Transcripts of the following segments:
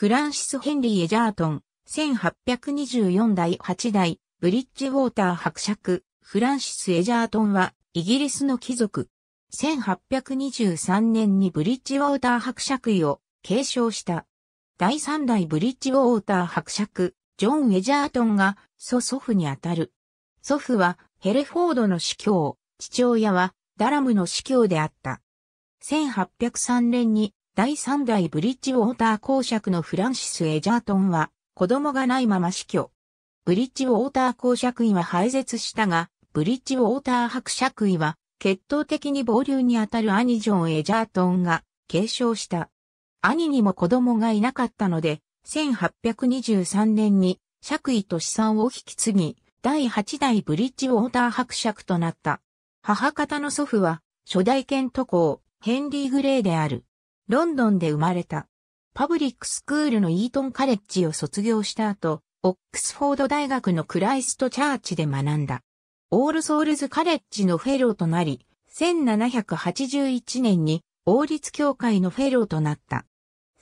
フランシス・ヘンリー・エジャートン、1824代8代、ブリッジウォーター伯爵、フランシス・エジャートンは、イギリスの貴族。1823年にブリッジウォーター伯爵位を継承した。第3代ブリッジウォーター伯爵、ジョン・エジャートンが、祖祖父にあたる。祖父は、ヘレフォードの司教、父親は、ダラムの司教であった。1803年に、第3代ブリッジウォーター公爵のフランシス・エジャートンは、子供がないまま死去。ブリッジウォーター公爵位は廃絶したが、ブリッジウォーター伯爵位は、血統的に暴流にあたる兄ジョン・エジャートンが継承した。兄にも子供がいなかったので、1823年に爵位と資産を引き継ぎ、第8代ブリッジウォーター伯爵となった。母方の祖父は、初代剣都公、ヘンリー・グレイである。ロンドンで生まれた。パブリックスクールのイートンカレッジを卒業した後、オックスフォード大学のクライストチャーチで学んだ。オールソールズカレッジのフェローとなり、1781年に王立協会のフェローとなった。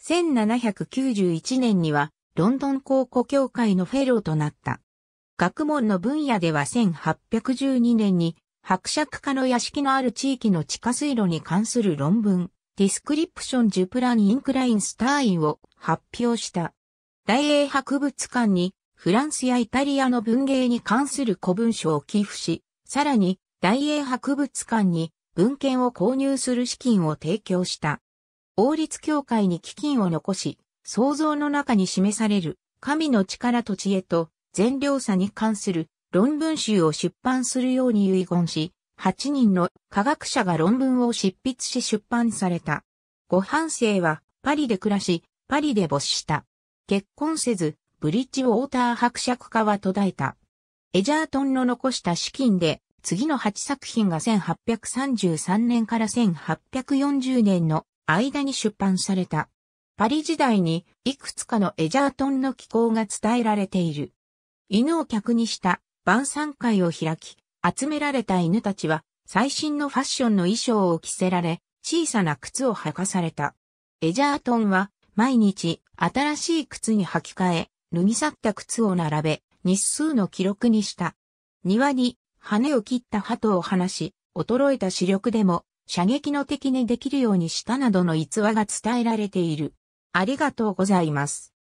1791年にはロンドン考古協会のフェローとなった。学問の分野では1812年に伯爵家の屋敷のある地域の地下水路に関する論文、ディスクリプション・ジュプラン・インクライン・スターインを発表した。大英博物館にフランスやイタリアの文芸に関する古文書を寄付し、さらに大英博物館に文献を購入する資金を提供した。王立協会に基金を残し、創造の中に示される神の力と知恵と善良さに関する論文集を出版するように遺言し、8人の科学者が論文を執筆し出版された。ご半生はパリで暮らし、パリで没した。結婚せず、ブリッジウォーター伯爵家は途絶えた。エジャートンの残した資金で、次の8作品が1833年から1840年の間に出版された。パリ時代にいくつかのエジャートンの寄稿が伝えられている。犬を客にした晩餐会を開き、集められた犬たちは最新のファッションの衣装を着せられ、小さな靴を履かされた。エジャートンは毎日新しい靴に履き替え、脱ぎ去った靴を並べ、日数の記録にした。庭に羽を切った鳩を放し、衰えた視力でも射撃の敵にできるようにしたなどの逸話が伝えられている。ありがとうございます。